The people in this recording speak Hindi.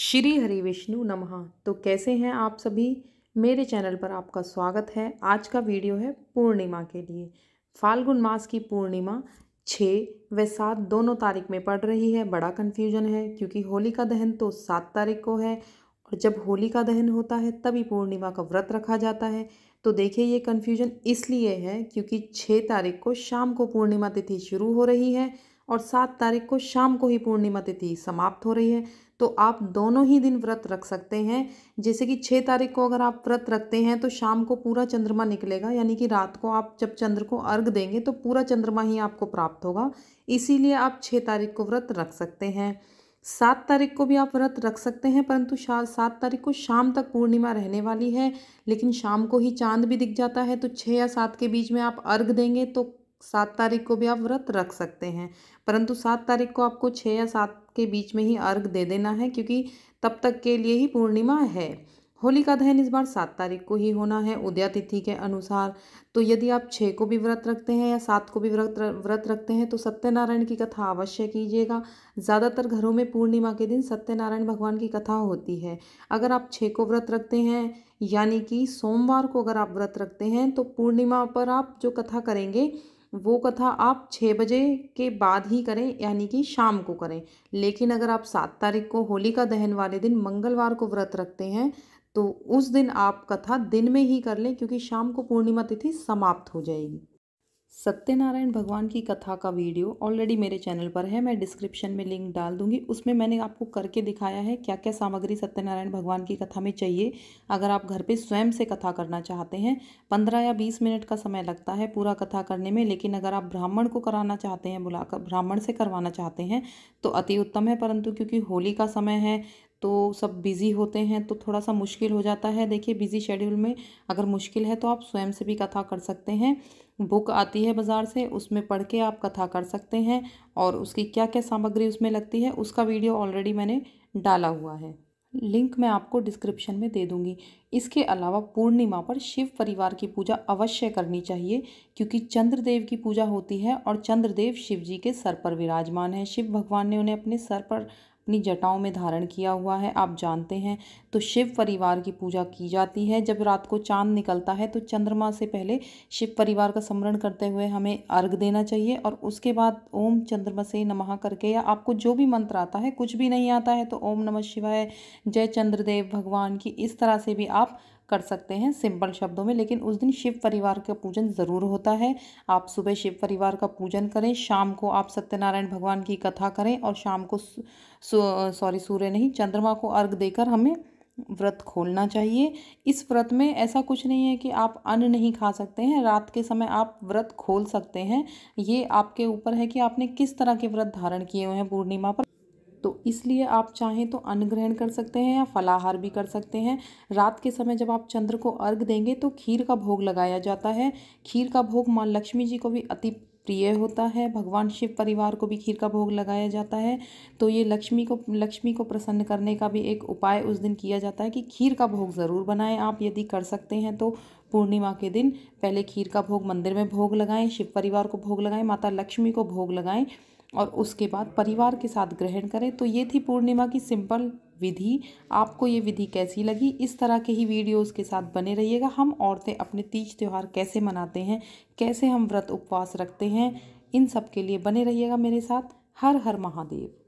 श्री हरि विष्णु नमः तो कैसे हैं आप सभी मेरे चैनल पर आपका स्वागत है आज का वीडियो है पूर्णिमा के लिए फाल्गुन मास की पूर्णिमा छः व सात दोनों तारीख में पड़ रही है बड़ा कन्फ्यूजन है क्योंकि होली का दहन तो सात तारीख को है और जब होली का दहन होता है तभी पूर्णिमा का व्रत रखा जाता है तो देखिए ये कन्फ्यूजन इसलिए है क्योंकि छः तारीख को शाम को पूर्णिमा तिथि शुरू हो रही है और सात तारीख को शाम को ही पूर्णिमा तिथि समाप्त हो रही है तो आप दोनों ही दिन व्रत रख सकते हैं जैसे कि छः तारीख को अगर आप व्रत रखते हैं तो शाम को पूरा चंद्रमा निकलेगा यानी कि रात को आप जब चंद्र को अर्घ देंगे तो पूरा चंद्रमा ही आपको प्राप्त होगा इसीलिए आप छः तारीख को व्रत रख सकते हैं सात तारीख को भी आप व्रत रख सकते हैं परंतु सात तारीख को शाम तक पूर्णिमा रहने वाली है लेकिन शाम को ही चांद भी दिख जाता है तो छः या सात के बीच में आप अर्घ देंगे तो सात तारीख को भी आप व्रत रख सकते हैं परंतु सात तारीख को आपको छः या सात के बीच में ही अर्घ दे देना है क्योंकि तब तक के लिए ही पूर्णिमा है होली का दहन इस बार सात तारीख को ही होना है उदया तिथि के अनुसार तो यदि आप छः को भी व्रत रखते हैं या सात को भी व्रत व्रत रखते हैं तो सत्यनारायण की कथा अवश्य कीजिएगा ज़्यादातर घरों में पूर्णिमा के दिन सत्यनारायण भगवान की कथा होती है अगर आप छः को व्रत रखते हैं यानी कि सोमवार को अगर आप व्रत रखते हैं तो पूर्णिमा पर आप जो कथा करेंगे वो कथा आप छः बजे के बाद ही करें यानी कि शाम को करें लेकिन अगर आप सात तारीख को होलिका दहन वाले दिन मंगलवार को व्रत रखते हैं तो उस दिन आप कथा दिन में ही कर लें क्योंकि शाम को पूर्णिमा तिथि समाप्त हो जाएगी सत्यनारायण भगवान की कथा का वीडियो ऑलरेडी मेरे चैनल पर है मैं डिस्क्रिप्शन में लिंक डाल दूंगी उसमें मैंने आपको करके दिखाया है क्या क्या सामग्री सत्यनारायण भगवान की कथा में चाहिए अगर आप घर पे स्वयं से कथा करना चाहते हैं पंद्रह या बीस मिनट का समय लगता है पूरा कथा करने में लेकिन अगर आप ब्राह्मण को कराना चाहते हैं बुलाकर ब्राह्मण से करवाना चाहते हैं तो अति उत्तम है परंतु क्योंकि होली का समय है तो सब बिज़ी होते हैं तो थोड़ा सा मुश्किल हो जाता है देखिए बिज़ी शेड्यूल में अगर मुश्किल है तो आप स्वयं से भी कथा कर सकते हैं बुक आती है बाज़ार से उसमें पढ़ के आप कथा कर सकते हैं और उसकी क्या क्या सामग्री उसमें लगती है उसका वीडियो ऑलरेडी मैंने डाला हुआ है लिंक मैं आपको डिस्क्रिप्शन में दे दूंगी इसके अलावा पूर्णिमा पर शिव परिवार की पूजा अवश्य करनी चाहिए क्योंकि चंद्रदेव की पूजा होती है और चंद्रदेव शिव जी के सर पर विराजमान है शिव भगवान ने उन्हें अपने सर पर अपनी जटाओं में धारण किया हुआ है आप जानते हैं तो शिव परिवार की पूजा की जाती है जब रात को चांद निकलता है तो चंद्रमा से पहले शिव परिवार का स्मरण करते हुए हमें अर्घ देना चाहिए और उसके बाद ओम चंद्रमा से नमः करके या आपको जो भी मंत्र आता है कुछ भी नहीं आता है तो ओम नमः शिवाय जय चंद्रदेव भगवान की इस तरह से भी आप कर सकते हैं सिंपल शब्दों में लेकिन उस दिन शिव परिवार का पूजन ज़रूर होता है आप सुबह शिव परिवार का पूजन करें शाम को आप सत्यनारायण भगवान की कथा करें और शाम को सॉरी सूर्य नहीं चंद्रमा को अर्घ देकर हमें व्रत खोलना चाहिए इस व्रत में ऐसा कुछ नहीं है कि आप अन्न नहीं खा सकते हैं रात के समय आप व्रत खोल सकते हैं ये आपके ऊपर है कि आपने किस तरह के व्रत धारण किए हुए हैं पूर्णिमा पर तो इसलिए आप चाहें तो अन्न ग्रहण कर सकते हैं या फलाहार भी कर सकते हैं रात के समय जब आप चंद्र को अर्घ देंगे तो खीर का भोग लगाया जाता है खीर का भोग माँ लक्ष्मी जी को भी अति प्रिय होता है भगवान शिव परिवार को भी खीर का भोग लगाया जाता है तो ये लक्ष्मी को लक्ष्मी को प्रसन्न करने का भी एक उपाय उस दिन किया जाता है कि खीर का भोग ज़रूर बनाएं आप यदि कर सकते हैं तो पूर्णिमा के दिन पहले खीर का भोग मंदिर में भोग लगाएं शिव परिवार को भोग लगाएं माता लक्ष्मी को भोग लगाएं और उसके बाद परिवार के साथ ग्रहण करें तो ये थी पूर्णिमा की सिंपल विधि आपको ये विधि कैसी लगी इस तरह के ही वीडियोस के साथ बने रहिएगा हम औरतें अपने तीज त्यौहार कैसे मनाते हैं कैसे हम व्रत उपवास रखते हैं इन सब के लिए बने रहिएगा मेरे साथ हर हर महादेव